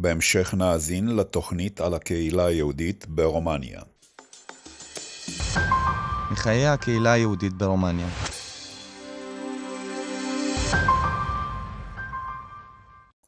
בהמשך נאזין לתוכנית על הקהילה היהודית ברומניה. מחיי הקהילה היהודית ברומניה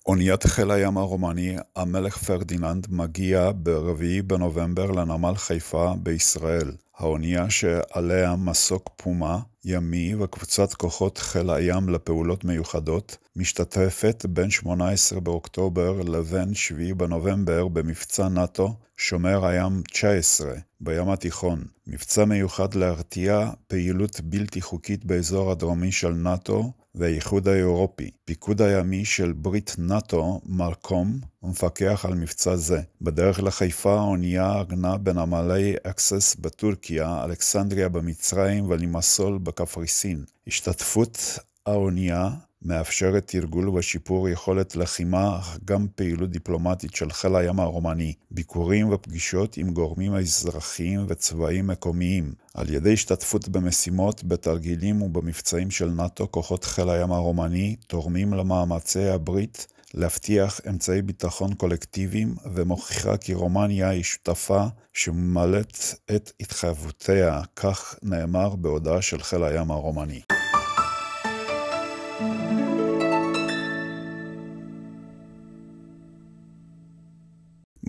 אוניית חיל הים הרומני, המלך פרדיננד, מגיע ברביעי בנובמבר לנמל חיפה בישראל. האונייה שעליה מסוק פומה ימי וקבוצת כוחות חיל הים לפעולות מיוחדות, משתתפת בין 18 באוקטובר לבין 7 בנובמבר במבצע נאט"ו שומר הים 19 בים התיכון, מבצע מיוחד להרתיע פעילות בלתי חוקית באזור הדרומי של נאט"ו והאיחוד האירופי. פיקוד הימי של ברית נאט"ו, מרקום, מפקח על מבצע זה. בדרך לחיפה האונייה עגנה בנמלי אקסס בטורקיה. בטורקיה, אלכסנדריה במצרים ולימסול בקפריסין. השתתפות האונייה מאפשרת תרגול ושיפור יכולת לחימה, אך גם פעילות דיפלומטית של חיל הים הרומני, ביקורים ופגישות עם גורמים אזרחיים וצבאיים מקומיים, על ידי השתתפות במשימות, בתרגילים ובמבצעים של נאט"ו, כוחות חיל הים הרומני תורמים למאמצי הברית להבטיח אמצעי ביטחון קולקטיביים ומוכיחה כי רומניה היא שותפה שממלאת את התחייבותיה, כך נאמר בהודעה של חיל הים הרומני.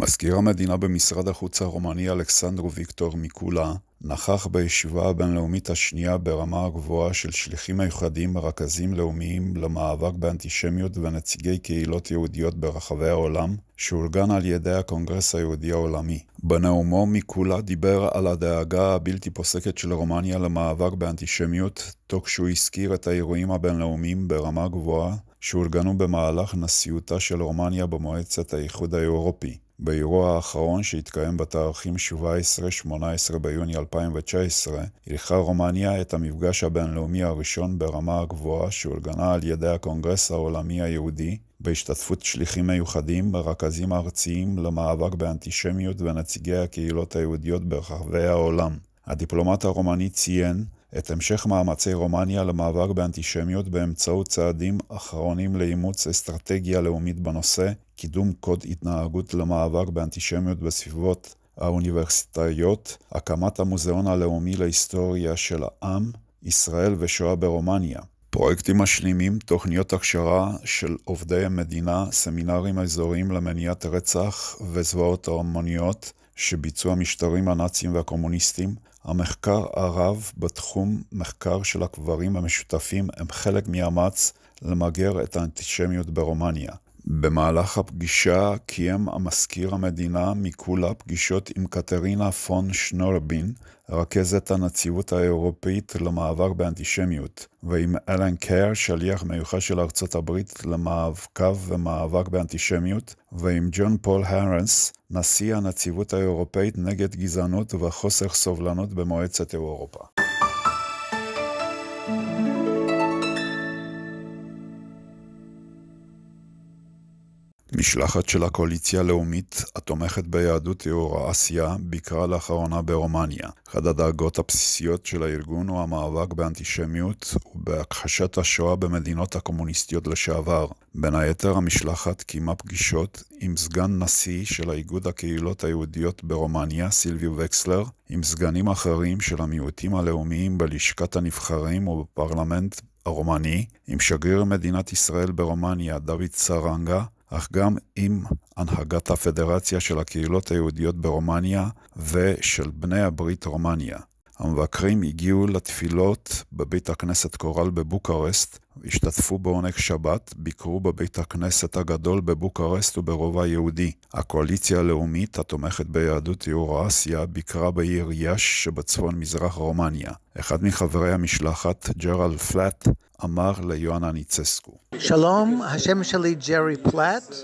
מזכיר המדינה במשרד החוץ הרומני אלכסנדרו ויקטור מיקולה נכח בישיבה הבינלאומית השנייה ברמה הגבוהה של שליחים מיוחדים מרכזים לאומיים למאבק באנטישמיות ונציגי קהילות יהודיות ברחבי העולם, שאורגן על ידי הקונגרס היהודי העולמי. בנאומו מיקולה דיבר על הדאגה הבלתי פוסקת של רומניה למאבק באנטישמיות, תוך שהוא הזכיר את האירועים הבינלאומיים ברמה גבוהה שאורגנו במהלך נשיאותה של רומניה במועצת האיחוד האירופי. באירוע האחרון שהתקיים בתאריכים 17-18 ביוני 2019, אירחה רומניה את המפגש הבינלאומי הראשון ברמה הגבוהה שאורגנה על ידי הקונגרס העולמי היהודי, בהשתתפות שליחים מיוחדים, רכזים ארציים למאבק באנטישמיות ונציגי הקהילות היהודיות ברחבי העולם. הדיפלומט הרומני ציין את המשך מאמצי רומניה למאבק באנטישמיות באמצעות צעדים אחרונים לאימוץ אסטרטגיה לאומית בנושא, קידום קוד התנהגות למאבק באנטישמיות בסביבות האוניברסיטאיות, הקמת המוזיאון הלאומי להיסטוריה של העם, ישראל ושואה ברומניה. פרויקטים משלימים, תוכניות הכשרה של עובדי המדינה, סמינרים אזוריים למניעת רצח וזוועות ההמוניות, שביצעו המשטרים הנאצים והקומוניסטים, המחקר הרב בתחום מחקר של הקברים המשותפים הם חלק מאמץ למגר את האנטישמיות ברומניה, במהלך הפגישה קיים המזכיר המדינה מכולה פגישות עם קטרינה פון שנורבין, רכזת הנציבות האירופית למעבר באנטישמיות, ועם אלן קר, שליח מיוחד של ארצות הברית למאבקיו ומאבק באנטישמיות, ועם ג'ון פול הרנס, נשיא הנציבות האירופית נגד גזענות וחוסר סובלנות במועצת אירופה. משלחת של הקואליציה הלאומית התומכת ביהדות אסיה ביקרה לאחרונה ברומניה. אחת הדאגות הבסיסיות של הארגון הוא המאבק באנטישמיות ובהכחשת השואה במדינות הקומוניסטיות לשעבר. בין היתר המשלחת קיימה פגישות עם סגן נשיא של איגוד הקהילות היהודיות ברומניה, סילביו וקסלר, עם סגנים אחרים של המיעוטים הלאומיים בלשכת הנבחרים ובפרלמנט הרומני, עם שגריר מדינת ישראל ברומניה, דוד סרנגה, אך גם עם הנהגת הפדרציה של הקהילות היהודיות ברומניה ושל בני הברית רומניה. המבקרים הגיעו לתפילות בבית הכנסת קורל בבוקרשט, השתתפו בעונג שבת, ביקרו בבית הכנסת הגדול בבוקרשט וברובע היהודי. הקואליציה הלאומית התומכת ביהדות יורואסיה ביקרה בעיר יאש שבצפון מזרח רומניה. אחד מחברי המשלחת, ג'רל פלאט, אמר ליואנה ניצסקו. שלום, השם שלי ג'רי פלאט.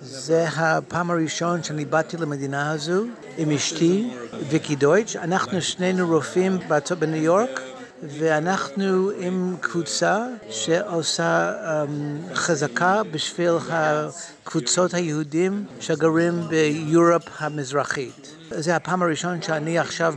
זה הפעם הראשון שאני באתי למדינה הזו עם אשתי, ויקי דויטש. אנחנו שנינו רופאים בניו יורק. ואנחנו עם קבוצה שעושה um, חזקה בשביל הקבוצות היהודים שגרים ביורופ המזרחית. זה הפעם הראשונה שאני עכשיו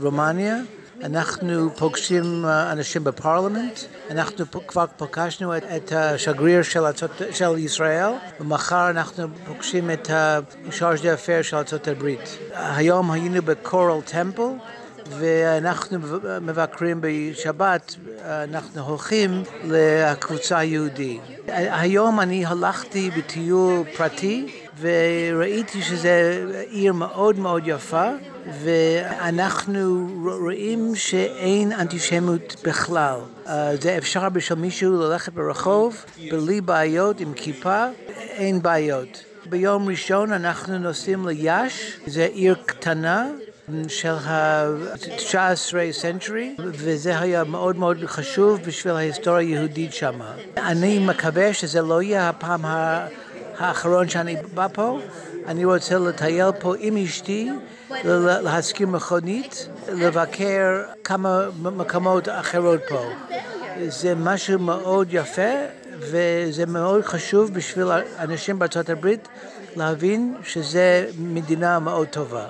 ברומניה. אנחנו פוגשים אה, אנשים בפרלמנט, אנחנו כבר פגשנו את, את השגריר של, הצות, של ישראל, ומחר אנחנו פוגשים את השארג' דה אפר של ארצות הברית. היום היינו בקורל טמפל. ואנחנו מבקרים בשבת, אנחנו הולכים לקבוצה היהודית. היום אני הלכתי בטיול פרטי וראיתי שזו עיר מאוד מאוד יפה, ואנחנו רואים שאין אנטישמיות בכלל. אה, זה אפשר בשביל מישהו ללכת ברחוב בלי בעיות, עם כיפה, אין בעיות. ביום ראשון אנחנו נוסעים ליאש, זו עיר קטנה, של ה-19 סנטורי, וזה היה מאוד מאוד חשוב בשביל ההיסטוריה היהודית שם. אני מקווה שזה לא יהיה הפעם האחרון שאני בא פה. אני רוצה לטייל פה עם אשתי, להשכיר מכונית, לבקר כמה מקומות אחרות פה. זה משהו מאוד יפה, וזה מאוד חשוב בשביל אנשים בארצות הברית להבין שזו מדינה מאוד טובה.